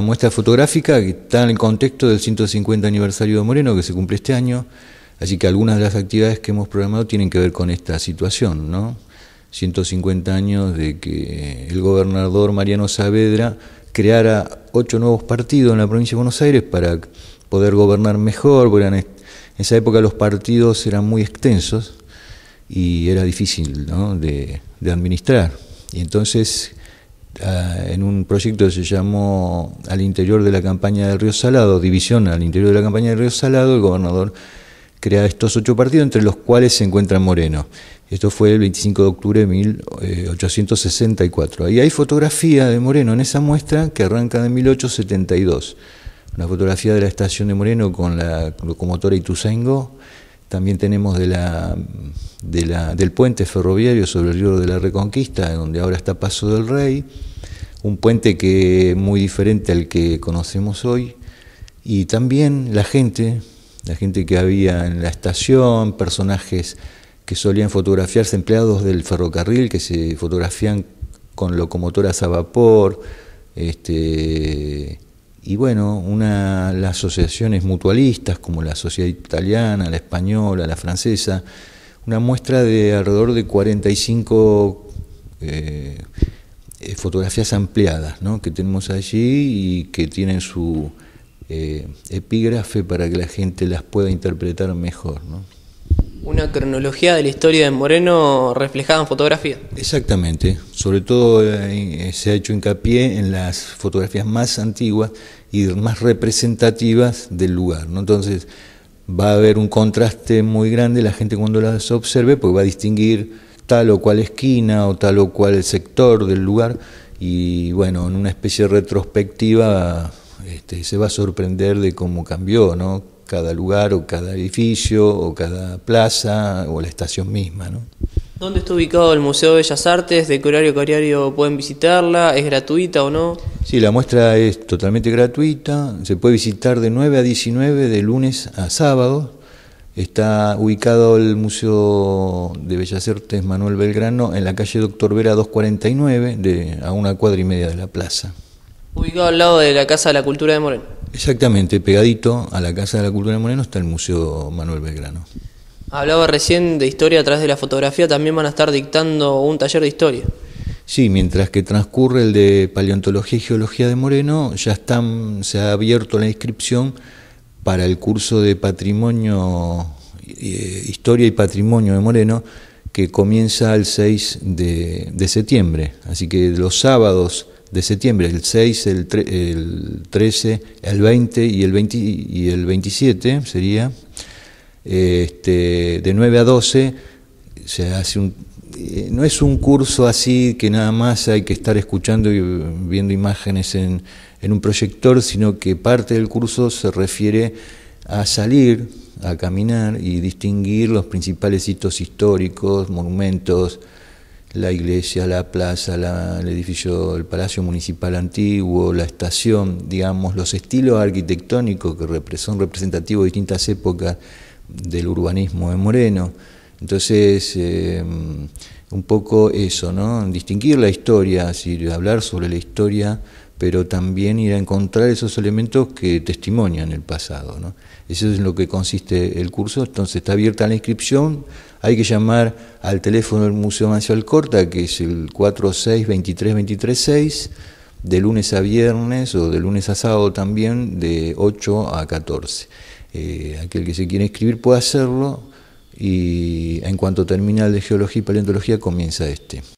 muestra fotográfica que está en el contexto del 150 aniversario de Moreno que se cumple este año, así que algunas de las actividades que hemos programado tienen que ver con esta situación, ¿no? 150 años de que el gobernador Mariano Saavedra creara ocho nuevos partidos en la provincia de Buenos Aires para poder gobernar mejor, porque en esa época los partidos eran muy extensos y era difícil ¿no? de, de administrar. Y entonces en un proyecto que se llamó Al interior de la campaña del Río Salado, División al interior de la campaña del Río Salado, el gobernador crea estos ocho partidos, entre los cuales se encuentra Moreno. Esto fue el 25 de octubre de 1864. Eh, y hay fotografía de Moreno en esa muestra que arranca de 1872. Una fotografía de la estación de Moreno con la locomotora Ituzaingó también tenemos del puente ferroviario sobre el río de la Reconquista, donde ahora está Paso del Rey, un puente que muy diferente al que conocemos hoy. Y también la gente, la gente que había en la estación, personajes que solían fotografiarse, empleados del ferrocarril que se fotografían con locomotoras a vapor, este, y bueno, una, las asociaciones mutualistas como la sociedad italiana, la española, la francesa, una muestra de alrededor de 45 eh, eh, fotografías ampliadas ¿no? que tenemos allí y que tienen su eh, epígrafe para que la gente las pueda interpretar mejor. ¿no? Una cronología de la historia de Moreno reflejada en fotografía. Exactamente, sobre todo eh, eh, se ha hecho hincapié en las fotografías más antiguas y más representativas del lugar, Entonces va a haber un contraste muy grande la gente cuando las observe, pues va a distinguir tal o cual esquina o tal o cual sector del lugar y bueno, en una especie de retrospectiva este, se va a sorprender de cómo cambió, ¿no? cada lugar o cada edificio o cada plaza o la estación misma. ¿no? ¿Dónde está ubicado el Museo de Bellas Artes? ¿De qué horario qué pueden visitarla? ¿Es gratuita o no? Sí, la muestra es totalmente gratuita. Se puede visitar de 9 a 19 de lunes a sábado. Está ubicado el Museo de Bellas Artes Manuel Belgrano en la calle Doctor Vera 249, de, a una cuadra y media de la plaza. Ubicado al lado de la Casa de la Cultura de Moreno. Exactamente, pegadito a la Casa de la Cultura de Moreno está el Museo Manuel Belgrano. Hablaba recién de historia a través de la fotografía, también van a estar dictando un taller de historia. Sí, mientras que transcurre el de Paleontología y Geología de Moreno, ya se ha abierto la inscripción para el curso de Patrimonio, eh, Historia y Patrimonio de Moreno, que comienza el 6 de, de septiembre. Así que los sábados de septiembre, el 6, el, 13, el 20 y el, 20 y el 27 sería, eh, este, de 9 a 12 se hace un, eh, no es un curso así que nada más hay que estar escuchando y viendo imágenes en, en un proyector, sino que parte del curso se refiere a salir, a caminar y distinguir los principales hitos históricos, monumentos, la iglesia, la plaza, el edificio, el palacio municipal antiguo, la estación, digamos, los estilos arquitectónicos que son representativos de distintas épocas del urbanismo de Moreno. Entonces, em, un poco eso, ¿no? Distinguir la historia, si hablar sobre la historia pero también ir a encontrar esos elementos que testimonian el pasado. Eso es en lo que consiste el curso. Entonces está abierta la inscripción. Hay que llamar al teléfono del Museo Nacional Corta, que es el 46 23 de lunes a viernes o de lunes a sábado también, de 8 a 14. Eh, aquel que se quiera inscribir puede hacerlo y en cuanto termina el de Geología y Paleontología comienza este.